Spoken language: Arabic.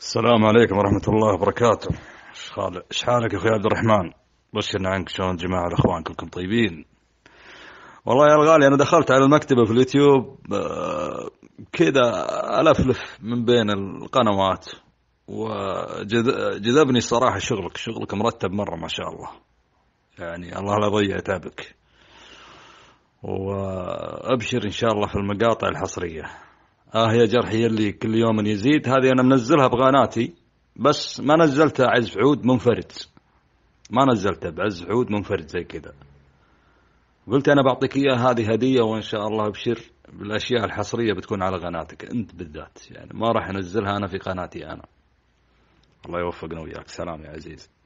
السلام عليكم ورحمة الله وبركاته ايش حالك يا اخوي عبد الرحمن بشرنا عنك شلون الجماعة الاخوان كلكم طيبين والله يا الغالي انا دخلت على المكتبة في اليوتيوب آه، كذا الفلف من بين القنوات وجذبني الصراحة شغلك شغلك مرتب مرة ما شاء الله يعني الله لا يضيع تعبك وابشر ان شاء الله في المقاطع الحصريه آه يا جرحي اللي كل يوم يزيد هذه أنا منزلها بغاناتي بس ما نزلتها عز عود منفرد ما نزلتها بعز عود منفرد زي كذا قلت أنا بعطيك اياها هذه هدية وإن شاء الله أبشر بالأشياء الحصرية بتكون على قناتك أنت بالذات يعني ما راح أنزلها أنا في قناتي أنا الله يوفقنا وياك سلام يا عزيزي